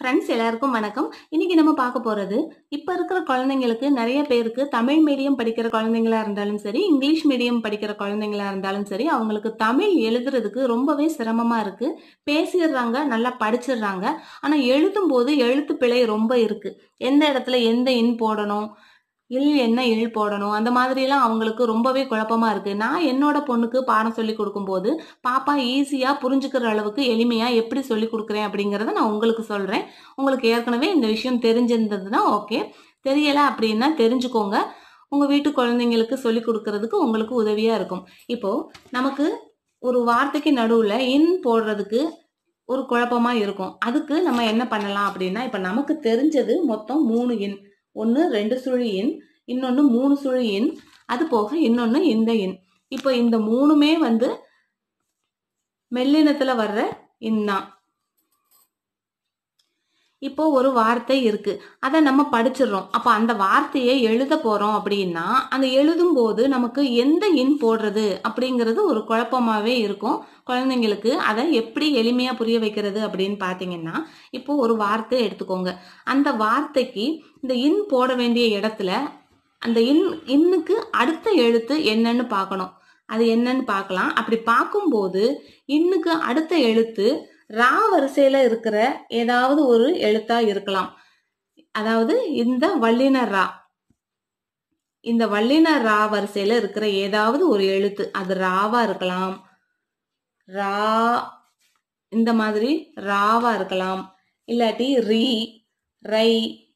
friends எல்லாருக்கும் வணக்கம் இன்னைக்கு நம்ம பார்க்க போறது இப்ப இருக்கிற குழந்தைங்களுக்கு நிறைய பேருக்கு தமிழ் மீடியம் படிக்கிற குழந்தைங்களா இருந்தாலும் சரி இங்கிலீஷ் மீடியம் படிக்கிற குழந்தைங்களா இருந்தாலும் சரி அவங்களுக்கு தமிழ் எழுதுறதுக்கு ரொம்பவே சிரமமா இருக்கு பேசிடுறாங்க நல்லா படிச்சிடுறாங்க ஆனா எழுதும் போது எழுத்து பிழை ரொம்ப இருக்கு எந்த இடத்துல எந்த இன் போடணும் இல் என்ன இல் போடணும் அந்த மாதிரிலாம் அவங்களுக்கு ரொம்பவே குழப்பமாக இருக்குது நான் என்னோட பொண்ணுக்கு பாடம் சொல்லி கொடுக்கும்போது பாப்பா ஈஸியாக புரிஞ்சுக்கிற அளவுக்கு எளிமையாக எப்படி சொல்லி கொடுக்குறேன் அப்படிங்கிறத நான் உங்களுக்கு சொல்கிறேன் உங்களுக்கு ஏற்கனவே இந்த விஷயம் தெரிஞ்சிருந்ததுன்னா ஓகே தெரியலை அப்படின்னா தெரிஞ்சுக்கோங்க உங்கள் வீட்டு குழந்தைங்களுக்கு சொல்லி கொடுக்கறதுக்கு உங்களுக்கு உதவியாக இருக்கும் இப்போது நமக்கு ஒரு வார்த்தைக்கு நடுவில் இன் போடுறதுக்கு ஒரு குழப்பமாக இருக்கும் அதுக்கு நம்ம என்ன பண்ணலாம் அப்படின்னா இப்போ நமக்கு தெரிஞ்சது மொத்தம் மூணு இன் ஒன்று ரெண்டு சுழி எண் இன்னொன்று மூணு சுழி எண் அது போக இன்னொன்று இந்த எண் இப்போ இந்த மூணுமே வந்து மெல்லினத்தில் வர்ற இன்னா இப்போ ஒரு வார்த்தை இருக்கு அதை நம்ம படிச்சிடுறோம் அப்போ அந்த வார்த்தையை எழுத போறோம் அப்படின்னா அந்த எழுதும் போது நமக்கு எந்த இன் போடுறது அப்படிங்கிறது ஒரு குழப்பமாவே இருக்கும் குழந்தைங்களுக்கு அதை எப்படி எளிமையா புரிய வைக்கிறது அப்படின்னு பாத்தீங்கன்னா இப்போ ஒரு வார்த்தை எடுத்துக்கோங்க அந்த வார்த்தைக்கு இந்த இன் போட வேண்டிய இடத்துல அந்த இன் இன்னுக்கு அடுத்த எழுத்து என்னன்னு பார்க்கணும் அது என்னன்னு பார்க்கலாம் அப்படி பார்க்கும்போது இன்னுக்கு அடுத்த எழுத்து ரா வரிசையில இருக்கிற ஏதாவது ஒரு எழுத்தா இருக்கலாம் அதாவது இந்த வல்லின ரா இந்த வல்லின ரா வரிசையில இருக்கிற ஏதாவது ஒரு எழுத்து அது ராவா இருக்கலாம் ரா இந்த மாதிரி ராவா இருக்கலாம் இல்லாட்டி ரீ ரை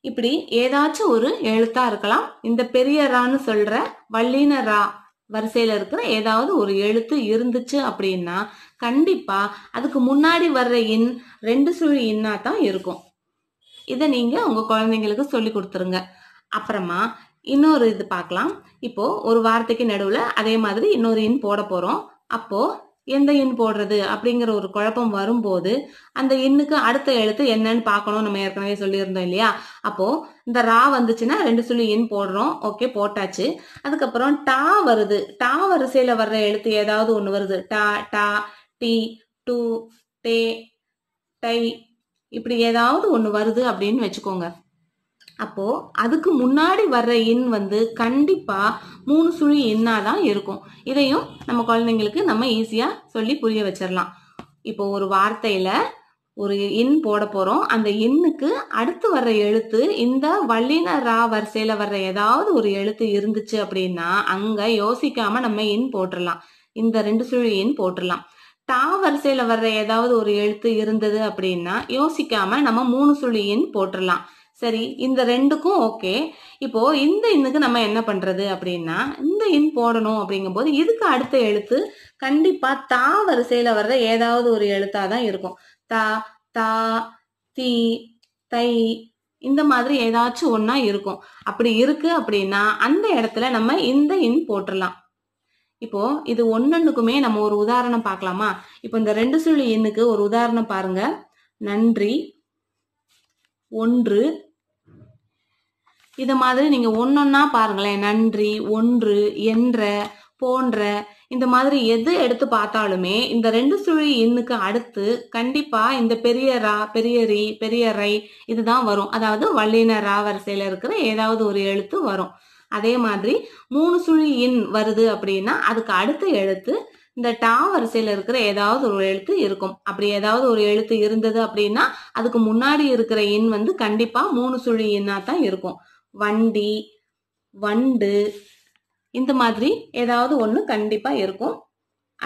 இப்படி ஏதாச்சும் ஒரு எழுத்தா இருக்கலாம் இந்த பெரிய ரான்னு சொல்ற வல்லின ரா வரிசையில இருக்கிற ஏதாவது ஒரு எழுத்து இருந்துச்சு அப்படின்னா கண்டிப்பா அதுக்கு முன்னாடி வர்ற இன் ரெண்டு சுழி இன்னா தான் இருக்கும் இதை நீங்க உங்க குழந்தைங்களுக்கு சொல்லி கொடுத்துருங்க அப்புறமா இன்னொரு இது பார்க்கலாம் இப்போ ஒரு வாரத்துக்கு நடுவுல அதே மாதிரி இன்னொரு இன் போட போறோம் அப்போ எந்த இன் போடுறது அப்படிங்கிற ஒரு குழப்பம் வரும்போது அந்த இன்னுக்கு அடுத்த எழுத்து என்னன்னு பார்க்கணும் நம்ம ஏற்கனவே சொல்லியிருந்தோம் இல்லையா அப்போ இந்த ரா வந்துச்சுன்னா ரெண்டு சுழி இன் போடுறோம் ஓகே போட்டாச்சு அதுக்கப்புறம் டா வருது டா வரிசையில வர்ற எழுத்து ஏதாவது ஒன்று வருது டா டா டி டூ டே டை இப்படி ஏதாவது ஒன்று வருது அப்படின்னு வச்சுக்கோங்க அப்போ அதுக்கு முன்னாடி வர்ற இன் வந்து கண்டிப்பா மூணு சுழி இன்னா தான் இருக்கும் இதையும் நம்ம குழந்தைங்களுக்கு நம்ம ஈஸியா சொல்லி புரிய வச்சிடலாம் இப்போ ஒரு வார்த்தையில ஒரு இன் போட போறோம் அந்த இன்னுக்கு அடுத்து வர்ற எழுத்து இந்த வல்லின ரா வரிசையில வர்ற ஏதாவது ஒரு எழுத்து இருந்துச்சு அப்படின்னா அங்க யோசிக்காம நம்ம இன் போட்டுடலாம் இந்த ரெண்டு சுழி இன் போட்டுடலாம் தா வரிசையில வர்ற ஏதாவது ஒரு எழுத்து இருந்தது அப்படின்னா யோசிக்காம நம்ம மூணு சுழியின் போட்டுடலாம் சரி இந்த ரெண்டுக்கும் ஓகே இப்போ இந்த இன்னுக்கு நம்ம என்ன பண்றது அப்படின்னா இந்த இன் போடணும் அப்படிங்கும்போது இதுக்கு அடுத்த எழுத்து கண்டிப்பா தா வரிசையில வர்ற ஏதாவது ஒரு எழுத்தா தான் இருக்கும் தா தா தீ தை இந்த மாதிரி ஏதாச்சும் ஒன்னா இருக்கும் அப்படி இருக்கு அப்படின்னா அந்த இடத்துல நம்ம இந்த இன் போட்டுடலாம் இப்போ இது ஒன்னொன்னுக்குமே நம்ம ஒரு உதாரணம் பார்க்கலாமா இப்போ இந்த ரெண்டு சுழி எண்ணுக்கு ஒரு உதாரணம் பாருங்க நன்றி ஒன்று இத மாதிரி நீங்க ஒன்னொன்னா பாருங்களேன் நன்றி ஒன்று என்ற போன்ற இந்த மாதிரி எது எடுத்து பார்த்தாலுமே இந்த ரெண்டு சுழி எண்ணுக்கு அடுத்து கண்டிப்பா இந்த பெரிய ரா பெரிய ரி பெரிய ரை இதுதான் வரும் அதாவது வல்லின ரா வரிசையில இருக்கிற ஏதாவது ஒரு எழுத்து வரும் அதே மாதிரி மூணு சுழி இன் வருது அப்படின்னா அதுக்கு அடுத்த எழுத்து இந்த டா வரிசையில் இருக்கிற ஏதாவது ஒரு எழுத்து இருக்கும் அப்படி ஏதாவது ஒரு எழுத்து இருந்தது அப்படின்னா அதுக்கு முன்னாடி இருக்கிற இன் வந்து கண்டிப்பாக மூணு சுழி இன்னாக தான் இருக்கும் வண்டி வண்டு இந்த மாதிரி ஏதாவது ஒன்று கண்டிப்பாக இருக்கும்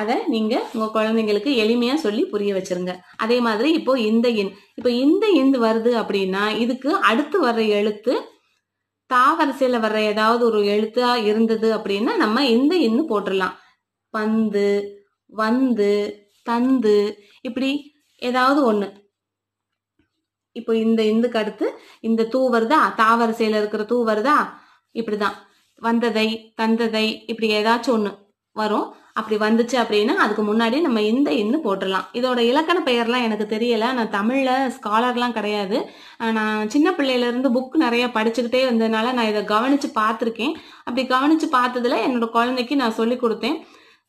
அதை நீங்கள் உங்கள் குழந்தைங்களுக்கு எளிமையாக சொல்லி புரிய வச்சிருங்க அதே மாதிரி இப்போ இந்த இன் இப்போ இந்த இந்து வருது அப்படின்னா இதுக்கு அடுத்து வர்ற எழுத்து தாவரசையில் வர்ற ஏதாவது ஒரு எழுத்தா இருந்தது அப்படின்னா நம்ம இந்த இன்னு போட்டுடலாம் பந்து வந்து தந்து இப்படி ஏதாவது ஒண்ணு இப்போ இந்த இந்துக்கு அடுத்து இந்த தூ வருதா தா இருக்கிற தூ வருதா இப்படிதான் வந்ததை தந்ததை இப்படி ஏதாச்சும் ஒண்ணு வரும் அப்படி வந்துச்சு அப்படின்னா அதுக்கு முன்னாடி நம்ம இந்த இன்னு போட்டுடலாம் இதோட இலக்கண பெயர்லாம் எனக்கு தெரியல நான் தமிழில் ஸ்காலர்லாம் கிடையாது நான் சின்ன பிள்ளையிலேருந்து புக் நிறைய படிச்சுக்கிட்டே இருந்ததுனால நான் இதை கவனித்து பார்த்துருக்கேன் அப்படி கவனித்து பார்த்ததில் என்னோட குழந்தைக்கு நான் சொல்லி கொடுத்தேன்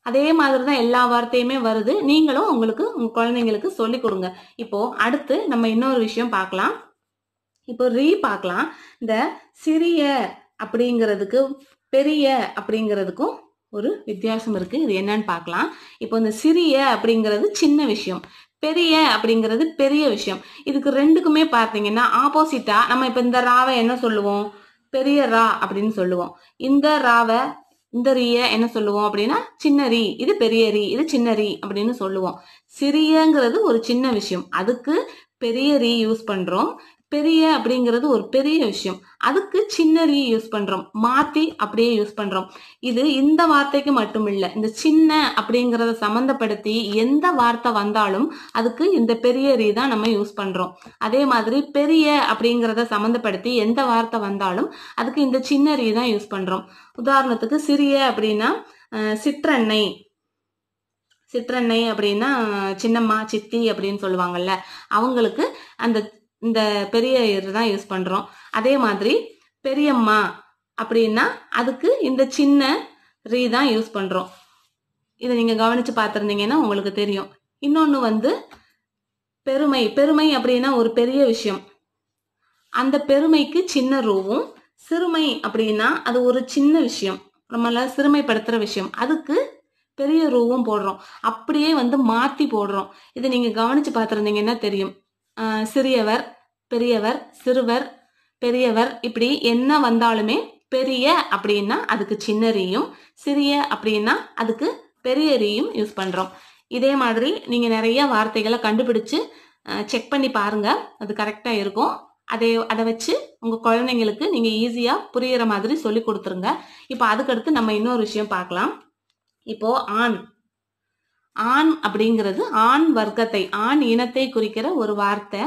அதே மாதிரி தான் எல்லா வார்த்தையுமே வருது நீங்களும் உங்களுக்கு உங்கள் குழந்தைங்களுக்கு சொல்லி கொடுங்க இப்போது அடுத்து நம்ம இன்னொரு விஷயம் பார்க்கலாம் இப்போ ரீ பார்க்கலாம் இந்த சிறிய அப்படிங்கிறதுக்கு பெரிய அப்படிங்கிறதுக்கும் ஒரு வித்தியாசம் இருக்குது இது என்னன்னு பார்க்கலாம் இப்போ இந்த சிறிய அப்படிங்கிறது சின்ன விஷயம் பெரிய அப்படிங்கிறது பெரிய விஷயம் இதுக்கு ரெண்டுக்குமே பார்த்தீங்கன்னா ஆப்போசிட்டாக நம்ம இப்போ இந்த ராவை என்ன சொல்லுவோம் பெரிய ரா அப்படின்னு சொல்லுவோம் இந்த ராவை இந்த ரீய என்ன சொல்லுவோம் அப்படின்னா சின்ன ரீ இது பெரிய ரீ இது சின்ன ரீ அப்படின்னு சொல்லுவோம் சிறியங்கிறது ஒரு சின்ன விஷயம் அதுக்கு பெரிய ரீ யூஸ் பண்றோம் பெரிய அப்படிங்கிறது ஒரு பெரிய விஷயம் அதுக்கு சின்னரி யூஸ் பண்றோம் மாத்தி அப்படியே யூஸ் பண்றோம் இது இந்த வார்த்தைக்கு மட்டும் இல்ல இந்த சின்ன அப்படிங்கறத சம்பந்தப்படுத்தி எந்த வார்த்தை வந்தாலும் அதுக்கு இந்த பெரிய ரீ தான் நம்ம யூஸ் பண்றோம் அதே மாதிரி பெரிய அப்படிங்கறத சம்பந்தப்படுத்தி எந்த வார்த்தை வந்தாலும் அதுக்கு இந்த சின்ன ரீ தான் யூஸ் பண்றோம் உதாரணத்துக்கு சிறிய அப்படின்னா சிற்றெண்ணெய் சிற்றெண்ணெய் அப்படின்னா சின்னம்மா சித்தி அப்படின்னு சொல்லுவாங்கல்ல அவங்களுக்கு அந்த இந்த பெரிய இதுதான் யூஸ் பண்ணுறோம் அதே மாதிரி பெரியம்மா அப்படின்னா அதுக்கு இந்த சின்ன ரீ தான் யூஸ் பண்ணுறோம் இதை நீங்கள் கவனித்து பார்த்துருந்தீங்கன்னா உங்களுக்கு தெரியும் இன்னொன்று வந்து பெருமை பெருமை அப்படின்னா ஒரு பெரிய விஷயம் அந்த பெருமைக்கு சின்ன ரூவும் சிறுமை அப்படின்னா அது ஒரு சின்ன விஷயம் நம்மளால் சிறுமைப்படுத்துகிற விஷயம் அதுக்கு பெரிய ரூவும் போடுறோம் அப்படியே வந்து மாற்றி போடுறோம் இதை நீங்கள் கவனித்து பார்த்துருந்தீங்கன்னா தெரியும் சிறியவர் பெரியவர் சிறுவர் பெரியவர் இப்படி என்ன வந்தாலுமே பெரிய அப்படின்னா அதுக்கு சின்ன சிறிய அப்படின்னா அதுக்கு பெரிய யூஸ் பண்ணுறோம் இதே மாதிரி நீங்கள் நிறைய வார்த்தைகளை கண்டுபிடிச்சு செக் பண்ணி பாருங்கள் அது கரெக்டாக இருக்கும் அதை அதை வச்சு உங்கள் குழந்தைங்களுக்கு நீங்கள் ஈஸியாக புரிகிற மாதிரி சொல்லி கொடுத்துருங்க இப்போ அதுக்கடுத்து நம்ம இன்னொரு விஷயம் பார்க்கலாம் இப்போது ஆண் ஆண் அப்படிங்கிறது ஆண் வர்க்கத்தை ஆண் இனத்தை குறிக்கிற ஒரு வார்த்தை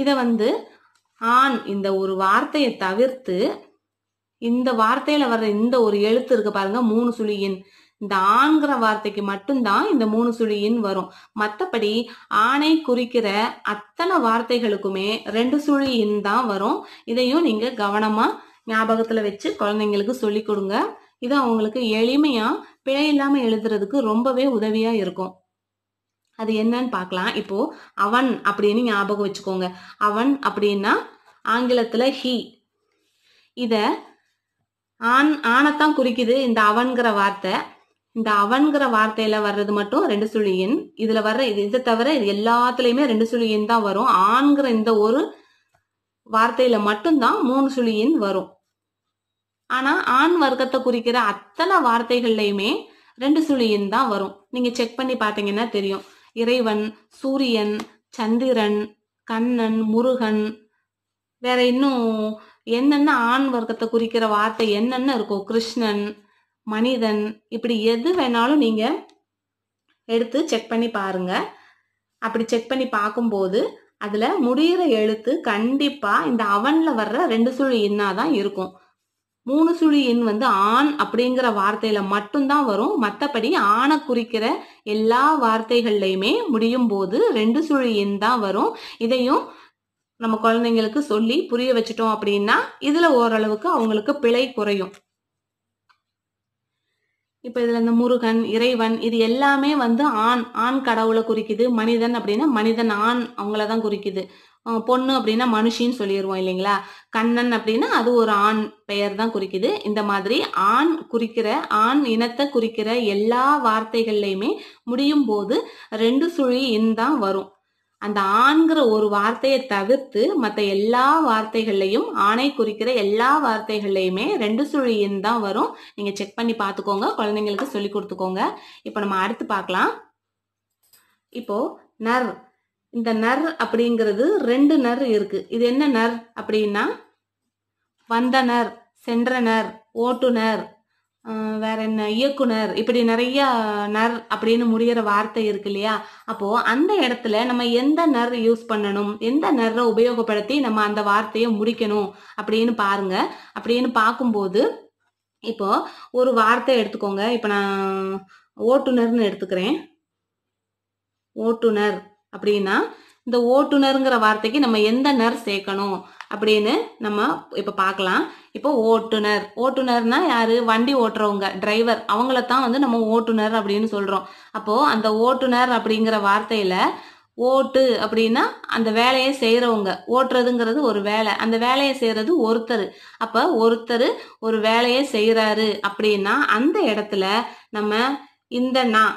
இதை வந்து ஆண் இந்த ஒரு வார்த்தையை தவிர்த்து இந்த வார்த்தையில வர்ற இந்த ஒரு எழுத்து இருக்கு பாருங்க மூணு சுழியின் இந்த ஆண்கிற வார்த்தைக்கு மட்டும்தான் இந்த மூணு சுழியின் வரும் மற்றபடி ஆணை குறிக்கிற அத்தனை வார்த்தைகளுக்குமே ரெண்டு சுழியின் தான் வரும் இதையும் நீங்க கவனமா ஞாபகத்துல வச்சு குழந்தைங்களுக்கு சொல்லி கொடுங்க இது அவங்களுக்கு எளிமையா பிழை இல்லாம எழுதுறதுக்கு ரொம்பவே உதவியா இருக்கும் அது என்னன்னு பார்க்கலாம் இப்போ அவன் அப்படின்னு ஞாபகம் வச்சுக்கோங்க அவன் அப்படின்னா ஆங்கிலத்துல ஹி இத ஆண் ஆணைத்தான் குறிக்குது இந்த அவன்கிற வார்த்தை இந்த அவன்கிற வார்த்தையில வர்றது மட்டும் ரெண்டு சுழியின் இதில் இதுல வர்ற இது இதை தவிர இது எல்லாத்துலயுமே ரெண்டு சுழியின் தான் வரும் ஆண்கிற இந்த ஒரு வார்த்தையில மட்டும்தான் மூணு சுழியின் வரும் ஆனா ஆண் வர்க்கத்தை குறிக்கிற அத்தனை வார்த்தைகள்லயுமே ரெண்டு சுழியின் தான் வரும் நீங்க செக் பண்ணி பாத்தீங்கன்னா தெரியும் இறைவன் சூரியன் சந்திரன் கண்ணன் முருகன் வேற இன்னும் என்னென்ன ஆண் வர்க்கத்தை குறிக்கிற வார்த்தை என்னென்ன இருக்கும் கிருஷ்ணன் மனிதன் இப்படி எது வேணாலும் நீங்க எடுத்து செக் பண்ணி பாருங்க அப்படி செக் பண்ணி பார்க்கும்போது அதுல முடிகிற எழுத்து கண்டிப்பா இந்த அவன்ல வர்ற ரெண்டு சுழி இன்னா தான் இருக்கும் மூணு சுழி எண் வந்து ஆண் அப்படிங்கிற வார்த்தையில மட்டும்தான் வரும் மற்றபடி ஆணை குறிக்கிற எல்லா வார்த்தைகள்லையுமே முடியும் போது ரெண்டு சுழி எண் தான் வரும் இதையும் நம்ம குழந்தைங்களுக்கு சொல்லி புரிய வச்சுட்டோம் அப்படின்னா இதுல ஓரளவுக்கு அவங்களுக்கு பிழை குறையும் இப்போ இதில் இந்த முருகன் இறைவன் இது எல்லாமே வந்து ஆண் ஆண் கடவுளை குறிக்குது மனிதன் அப்படின்னா மனிதன் ஆண் அவங்களதான் தான் குறிக்குது பொண்ணு அப்படின்னா மனுஷின்னு சொல்லிடுவோம் இல்லைங்களா கண்ணன் அப்படின்னா அது ஒரு ஆண் பெயர் தான் குறிக்குது இந்த மாதிரி ஆண் குறிக்கிற ஆண் இனத்தை குறிக்கிற எல்லா வார்த்தைகள்லையுமே முடியும் போது ரெண்டு சுழி இன் தான் வரும் அந்த ஆண்கிற ஒரு வார்த்தையை தவிர்த்து மற்ற எல்லா வார்த்தைகள்லையும் ஆணை குறிக்கிற எல்லா வார்த்தைகள்லையுமே ரெண்டு சுழி இன் தான் வரும் நீங்க செக் பண்ணி பார்த்துக்கோங்க குழந்தைங்களுக்கு சொல்லி கொடுத்துக்கோங்க இப்போ நம்ம அடுத்து பார்க்கலாம் இப்போ நர் இந்த நர் அப்படிங்கிறது ரெண்டு நர் இருக்கு இது என்ன நர் அப்படின்னா வந்தனர் சென்றனர் ஓட்டுநர் வேற என்ன இயக்குனர் இப்படி நிறைய நர் அப்படின்னு முடிகிற வார்த்தை இருக்கு இல்லையா அப்போ அந்த இடத்துல நம்ம எந்த நர் யூஸ் பண்ணணும் எந்த நர்ரை உபயோகப்படுத்தி நம்ம அந்த வார்த்தையை முடிக்கணும் அப்படின்னு பாருங்க அப்படின்னு பார்க்கும்போது இப்போ ஒரு வார்த்தை எடுத்துக்கோங்க இப்போ நான் ஓட்டுநர்னு எடுத்துக்கிறேன் ஓட்டுநர் அப்படின்னா இந்த ஓட்டுநருங்கிற வார்த்தைக்கு நம்ம எந்த நர் சேர்க்கணும் அப்படின்னு நம்ம இப்போ பார்க்கலாம் இப்போ ஓட்டுநர் ஓட்டுநர்னா யாரு வண்டி ஓட்டுறவங்க டிரைவர் அவங்கள தான் வந்து நம்ம ஓட்டுநர் அப்படின்னு சொல்றோம் அப்போ அந்த ஓட்டுநர் அப்படிங்கிற வார்த்தையில ஓட்டு அப்படின்னா அந்த வேலையை செய்கிறவங்க ஓட்டுறதுங்கிறது ஒரு வேலை அந்த வேலையை செய்கிறது ஒருத்தர் அப்போ ஒருத்தர் ஒரு வேலையை செய்கிறாரு அப்படின்னா அந்த இடத்துல நம்ம இந்த நான்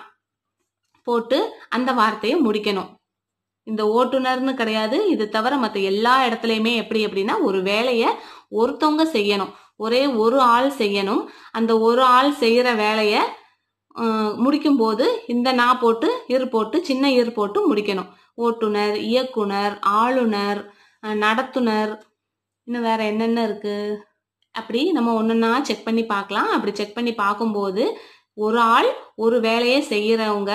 போட்டு அந்த வார்த்தையை முடிக்கணும் இந்த ஓட்டுநர்னு கிடையாது இது தவிர மற்ற எல்லா இடத்துலையுமே எப்படி அப்படின்னா ஒரு வேலையை ஒருத்தவங்க செய்யணும் ஒரே ஒரு ஆள் செய்யணும் அந்த ஒரு ஆள் செய்கிற வேலையை முடிக்கும் போது இந்த நா போட்டு இரு போட்டு சின்ன இரு போட்டு முடிக்கணும் ஓட்டுநர் இயக்குனர் ஆளுநர் நடத்துனர் இன்னும் வேற என்னென்ன இருக்கு அப்படி நம்ம ஒன்றுன்னா செக் பண்ணி பார்க்கலாம் அப்படி செக் பண்ணி பார்க்கும்போது ஒரு ஆள் ஒரு வேலையை செய்யறவங்க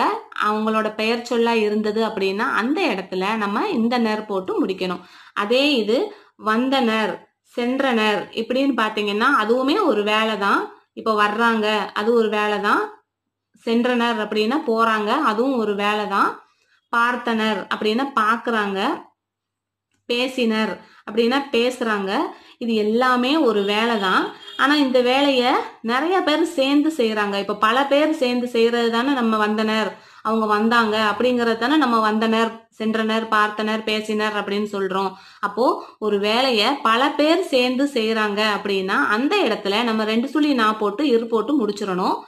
அவங்களோட பெயர் சொல்லா இருந்தது அப்படின்னா அந்த இடத்துல நம்ம இந்த நேர் போட்டு முடிக்கணும் அதே இது வந்தனர் சென்றனர் இப்படின்னு பாத்தீங்கன்னா அதுவுமே ஒரு வேலை தான் இப்போ வர்றாங்க அது ஒரு வேலை தான் சென்றனர் அப்படின்னா போறாங்க அதுவும் ஒரு வேலை தான் பார்த்தனர் அப்படின்னா பாக்குறாங்க பேசினர் அப்படின்னா பேசுறாங்க இது எல்லாமே ஒரு வேலை தான் ஆனால் இந்த வேலையை நிறைய பேர் சேர்ந்து செய்கிறாங்க இப்போ பல பேர் சேர்ந்து செய்கிறது தானே நம்ம வந்தனர் அவங்க வந்தாங்க அப்படிங்கிறது தானே நம்ம வந்தனர் சென்றனர் பார்த்தனர் பேசினர் அப்படின்னு சொல்கிறோம் அப்போது ஒரு வேலையை பல பேர் சேர்ந்து செய்கிறாங்க அப்படின்னா அந்த இடத்துல நம்ம ரெண்டு சுழி நான் போட்டு இரு போட்டு முடிச்சிடணும்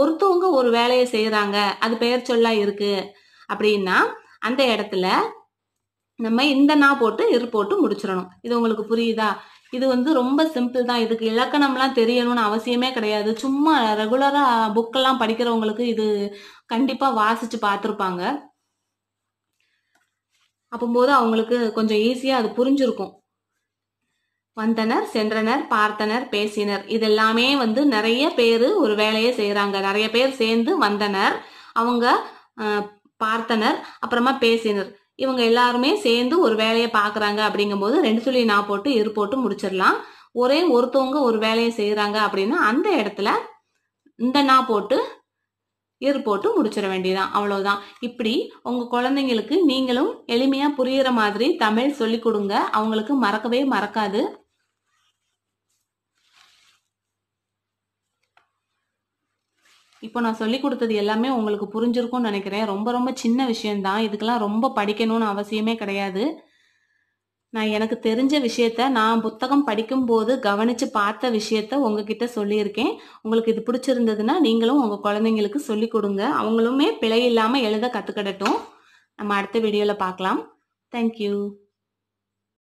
ஒருத்தவங்க ஒரு வேலையை செய்கிறாங்க அது பெயர் சொல்லா இருக்கு அப்படின்னா அந்த இடத்துல நம்ம இந்த நா போட்டு இரு போட்டு முடிச்சிடணும் இது உங்களுக்கு புரியுதா இது வந்து ரொம்ப சிம்பிள் தான் இதுக்கு இலக்கணம்லாம் தெரியணும்னு அவசியமே கிடையாது சும்மா ரெகுலராக புக்கெல்லாம் படிக்கிறவங்களுக்கு இது கண்டிப்பாக வாசித்து பார்த்துருப்பாங்க அப்பும்போது அவங்களுக்கு கொஞ்சம் ஈஸியாக அது புரிஞ்சிருக்கும் வந்தனர் சென்றனர் பார்த்தனர் பேசினர் இதெல்லாமே வந்து நிறைய பேர் ஒரு வேலையை செய்கிறாங்க நிறைய பேர் சேர்ந்து வந்தனர் அவங்க பார்த்தனர் அப்புறமா பேசினர் இவங்க எல்லாருமே சேர்ந்து ஒரு வேலையை பார்க்குறாங்க அப்படிங்கும்போது ரெண்டு சொல்லி நான் போட்டு இரு போட்டு முடிச்சிடலாம் ஒரே ஒருத்தவங்க ஒரு வேலையை செய்கிறாங்க அப்படின்னா அந்த இடத்துல இந்த நான் போட்டு இரு போட்டு முடிச்சிட வேண்டியதான் அவ்வளவுதான் இப்படி உங்க குழந்தைங்களுக்கு நீங்களும் எளிமையா புரிகிற மாதிரி தமிழ் சொல்லி கொடுங்க அவங்களுக்கு மறக்கவே மறக்காது இப்போ நான் சொல்லி கொடுத்தது எல்லாமே உங்களுக்கு புரிஞ்சிருக்கும்னு நினைக்கிறேன் ரொம்ப ரொம்ப சின்ன விஷயம்தான் இதுக்கெல்லாம் ரொம்ப படிக்கணும்னு அவசியமே கிடையாது நான் எனக்கு தெரிஞ்ச விஷயத்த நான் புத்தகம் படிக்கும்போது கவனித்து பார்த்த விஷயத்த உங்ககிட்ட சொல்லியிருக்கேன் உங்களுக்கு இது பிடிச்சிருந்ததுன்னா நீங்களும் உங்கள் குழந்தைங்களுக்கு சொல்லி கொடுங்க அவங்களுமே பிழை இல்லாமல் எழுத கற்றுக்கிடட்டும் நம்ம அடுத்த வீடியோவில் பார்க்கலாம் தேங்க்யூ